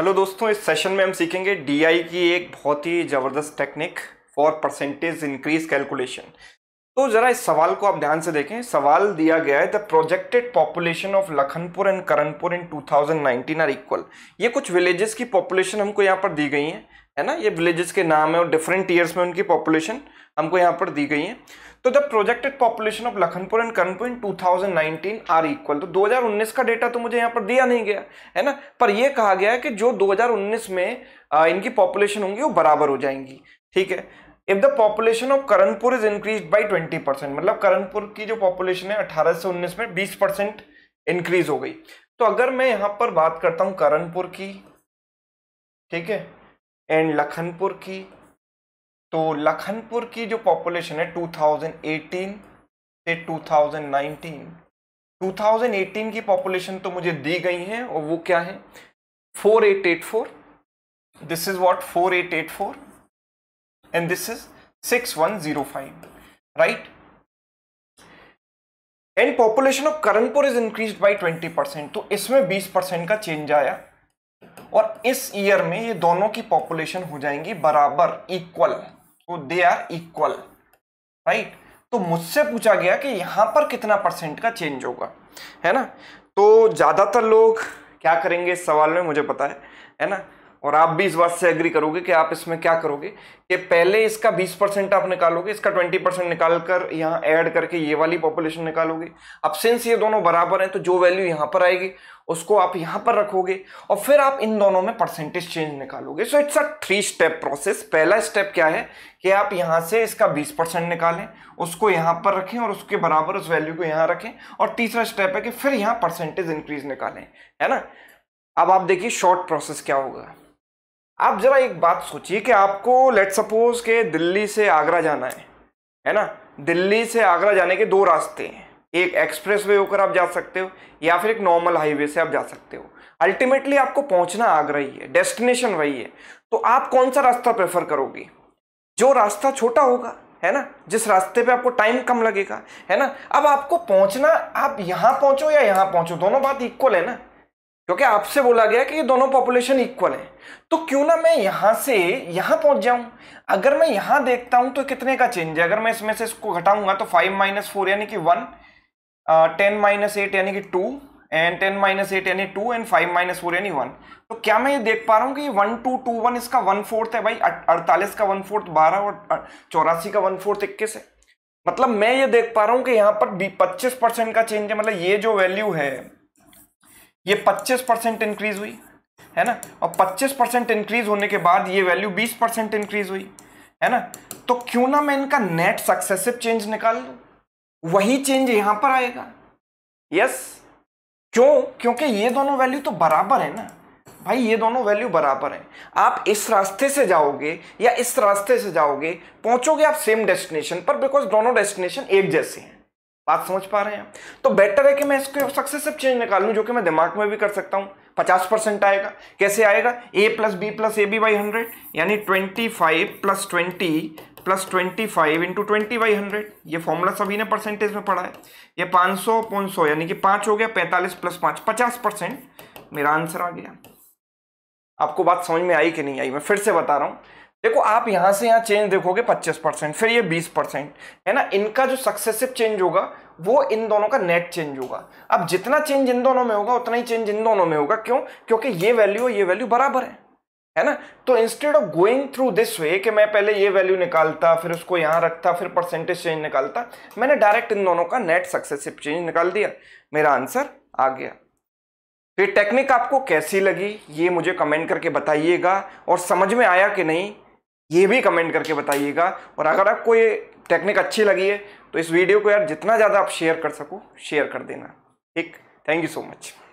hello दोस्तों इस session में हम सीखेंगे डीआई की एक बहुत ही ज़बरदस्त technique for percentage increase calculation तो जरा इस सवाल को आप ध्यान से देखें सवाल दिया गया है the projected population of Lakhanpur and Karanpur in 2019 are equal ये कुछ विलेजेस की पॉपुलेशन हमको यहाँ पर दी गई है है ना ये विलेजेस के नाम है और डिफरेंट ईयर्स में उनकी पॉपुलेशन हमको यहाँ पर दी गई है तो the projected population of Lakhanpur and Karanpur in 2019 are equal तो 2019 का डेटा तो मुझे यहाँ पर दिया नहीं गया है ना पर यह कहा गया है कि जो 2019 में इनकी पॉपुलेशन होंगी वो बराबर हो जाएंगी ठीक है if the population of Karanpur is increase by twenty percent मतलब करणपुर की जो पॉपुलेशन है अठारह से उन्नीस में बीस परसेंट इंक्रीज हो गई तो अगर मैं यहां पर बात करता हूँ करणपुर की ठीक है एंड लखनपुर की तो लखनपुर की जो पॉपुलेशन है 2018 से 2019 2018 की पॉपुलेशन तो मुझे दी गई है और वो क्या है 4884 this is what 4884 and this is 6105 right and population of Karanpur is increased by 20% percent तो इसमें बीस परसेंट का चेंज आया और इस ईयर में ये दोनों की पॉपुलेशन हो जाएंगी बराबर इक्वल तो दे आर इक्वल राइट तो मुझसे पूछा गया कि यहां पर कितना परसेंट का चेंज होगा है ना तो ज़्यादातर लोग क्या करेंगे इस सवाल में मुझे पता है है ना और आप भी इस बात से एग्री करोगे कि आप इसमें क्या करोगे कि पहले इसका 20 परसेंट आप निकालोगे इसका 20 परसेंट निकाल कर यहाँ ऐड करके ये वाली पॉपुलेशन निकालोगे अब सिंस ये दोनों बराबर हैं तो जो वैल्यू यहाँ पर आएगी उसको आप यहाँ पर रखोगे और फिर आप इन दोनों में परसेंटेज चेंज निकालोगे so it's a three step process पहला स्टेप क्या है कि आप यहाँ से इसका बीस परसेंट निकालें उसको यहाँ पर रखें और उसके बराबर उस वैल्यू को यहाँ रखें और तीसरा स्टेप है कि फिर यहाँ परसेंटेज इंक्रीज निकालें है ना अब आप देखिए शॉर्ट प्रोसेस क्या होगा आप ज़रा एक बात सोचिए कि आपको लेट सपोज के दिल्ली से आगरा जाना है है ना दिल्ली से आगरा जाने के दो रास्ते हैं एक एक्सप्रेस वे होकर आप जा सकते हो या फिर एक नॉर्मल हाईवे से आप जा सकते हो अल्टीमेटली आपको पहुंचना आगरा ही है डेस्टिनेशन वही है तो आप कौन सा रास्ता प्रेफर करोगे जो रास्ता छोटा होगा है ना जिस रास्ते पे आपको टाइम कम लगेगा है ना अब आपको पहुंचना आप यहाँ पहुंचो या यहाँ पहुंचो दोनों बात इक्वल है ना क्योंकि आपसे बोला गया कि ये दोनों पॉपुलेशन इक्वल है तो क्यों ना मैं यहां से यहां पहुंच जाऊं अगर मैं यहां देखता हूं तो कितने का चेंज है अगर मैं इसमें से इसको घटाऊंगा तो फाइव माइनस फोर यानी कि वन टेन माइनस एट यानी कि two and ten minus eight यानी two and five minus four यानी वन तो क्या मैं ये देख पा रहा हूँ कि वन टू टू वन इसका वन फोर्थ है भाई अड़तालीस का वन फोर्थ बारह और चौरासी का वन फोर्थ इक्कीस है मतलब मैं ये देख पा रहा हूँ कि यहाँ पर पच्चीस परसेंट का चेंज है मतलब ये जो वैल्यू है ये 25 परसेंट इंक्रीज हुई है ना और 25 परसेंट इंक्रीज होने के बाद ये वैल्यू 20 परसेंट इंक्रीज हुई है ना तो क्यों ना मैं इनका नेट सक्सेसिव चेंज निकाल लू वही चेंज यहां पर आएगा यस क्यों क्योंकि ये दोनों वैल्यू तो बराबर है ना भाई ये दोनों वैल्यू बराबर है आप इस रास्ते से जाओगे या इस रास्ते से जाओगे पहुंचोगे आप सेम डेस्टिनेशन पर बिकॉज दोनों डेस्टिनेशन एक जैसे हैं बात समझ पा रहे हैं तो बेटर है कि मैं इसको सक्सेसिव चेंज निकाल लूँ जो कि मैं दिमाग में भी कर सकता हूँ पचास परसेंट आएगा कैसे आएगा A plus B plus A B by hundred यानी twenty five plus twenty plus twenty five into twenty by hundred ये फॉर्मूला सभी ने परसेंटेज में पढ़ा है ये पाँच सौ पौन सौ यानी कि पाँच हो गया पैंतालीस प्लस पाँच पचास परसेंट मेरा आंसर आ गया आपको बात समझ में आई कि नहीं आई मैं फिर से बता रहा हूँ देखो आप यहां से यहाँ चेंज देखोगे 25 परसेंट फिर ये 20 परसेंट है ना इनका जो सक्सेसिव चेंज होगा वो इन दोनों का नेट चेंज होगा अब जितना चेंज इन दोनों में होगा उतना ही चेंज इन दोनों में होगा क्यों क्योंकि ये वैल्यू और ये वैल्यू बराबर है है ना तो instead of going through this way कि मैं पहले ये वैल्यू निकालता फिर उसको यहाँ रखता फिर परसेंटेज चेंज निकालता मैंने डायरेक्ट इन दोनों का नेट सक्सेसिव चेंज निकाल दिया मेरा आंसर आ गया ये टेक्निक आपको कैसी लगी ये मुझे कमेंट करके बताइएगा और समझ में आया कि नहीं ये भी कमेंट करके बताइएगा और अगर आपको ये टेक्निक अच्छी लगी है तो इस वीडियो को यार जितना ज़्यादा आप शेयर कर सको शेयर कर देना ठीक थैंक यू सो मच